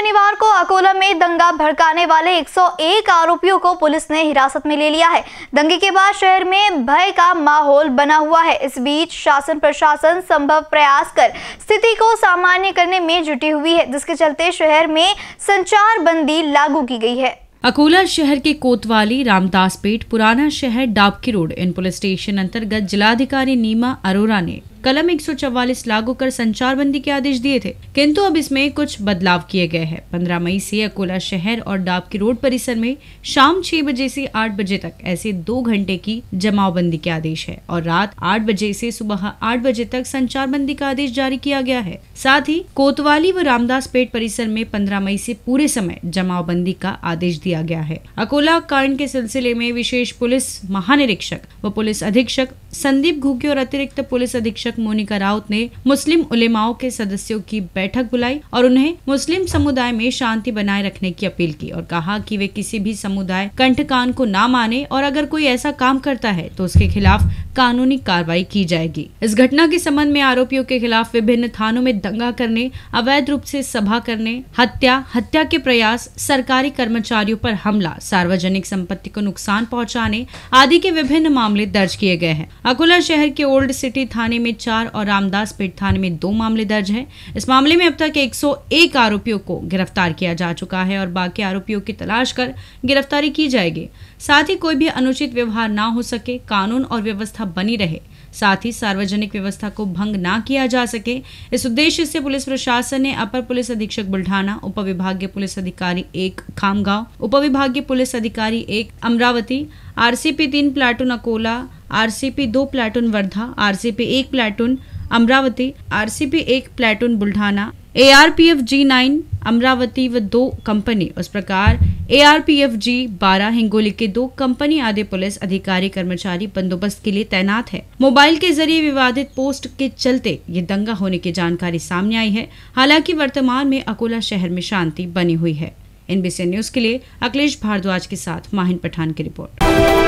शनिवार को अकोला में दंगा भड़काने वाले 101 आरोपियों को पुलिस ने हिरासत में ले लिया है दंगे के बाद शहर में भय का माहौल बना हुआ है इस बीच शासन प्रशासन संभव प्रयास कर स्थिति को सामान्य करने में जुटी हुई है जिसके चलते शहर में संचार बंदी लागू की गई है अकोला शहर के कोतवाली रामदासपेट पुराना शहर डाबकी रोड इन पुलिस स्टेशन अंतर्गत जिलाधिकारी नीमा अरोरा ने कलम 144 लागू कर संचार बंदी के आदेश दिए थे किंतु अब इसमें कुछ बदलाव किए गए हैं पंद्रह मई से अकोला शहर और डाबकी रोड परिसर में शाम छह बजे से आठ बजे तक ऐसे दो घंटे की जमावबंदी के आदेश है और रात आठ बजे से सुबह आठ बजे तक संचार बंदी का आदेश जारी किया गया है साथ ही कोतवाली व रामदास पेट परिसर में पंद्रह मई से पूरे समय जमावबंदी का आदेश दिया गया है अकोला कांड के सिलसिले में विशेष पुलिस महानिरीक्षक व पुलिस अधीक्षक संदीप घुगे और अतिरिक्त पुलिस अधीक्षक निदेशक मोनिका राउत ने मुस्लिम उलेमाओं के सदस्यों की बैठक बुलाई और उन्हें मुस्लिम समुदाय में शांति बनाए रखने की अपील की और कहा कि वे किसी भी समुदाय कंठ कान को ना माने और अगर कोई ऐसा काम करता है तो उसके खिलाफ कानूनी कार्रवाई की जाएगी इस घटना के संबंध में आरोपियों के खिलाफ विभिन्न थानों में दंगा करने अवैध रूप से सभा करने हत्या हत्या के प्रयास सरकारी कर्मचारियों पर हमला सार्वजनिक संपत्ति को नुकसान पहुंचाने आदि के विभिन्न मामले दर्ज किए गए हैं अकोला शहर के ओल्ड सिटी थाने में चार और रामदास पेट थाने में दो मामले दर्ज है इस मामले में अब तक एक आरोपियों को गिरफ्तार किया जा चुका है और बाकी आरोपियों की तलाश कर गिरफ्तारी की जाएगी साथ ही कोई भी अनुचित व्यवहार न हो सके कानून और व्यवस्था व्यवस्था बनी रहे साथ ही सार्वजनिक व्यवस्था को भंग ना किया जा सके इस उद्देश्य से पुलिस प्रशासन ने अपर पुलिस अधीक्षक बुल्ढाना उपविभागीय पुलिस अधिकारी एक खामगांव उपविभागीय पुलिस अधिकारी एक अमरावती आरसीपी तीन प्लाटून अकोला आरसीपी दो प्लाटून वर्धा आरसीपी एक प्लाटून अमरावती आरसीपी एक platoon Buldhana ARPF G nine Amravati व दो कंपनी उस प्रकार एआरपीएफजी बारह हिंगोली के दो कंपनी आदि पुलिस अधिकारी कर्मचारी बंदोबस्त के लिए तैनात है मोबाइल के जरिए विवादित पोस्ट के चलते ये दंगा होने की जानकारी सामने आई है हालांकि वर्तमान में अकोला शहर में शांति बनी हुई है एनबीसी न्यूज के लिए अखिलेश भारद्वाज के साथ माहिन पठान की रिपोर्ट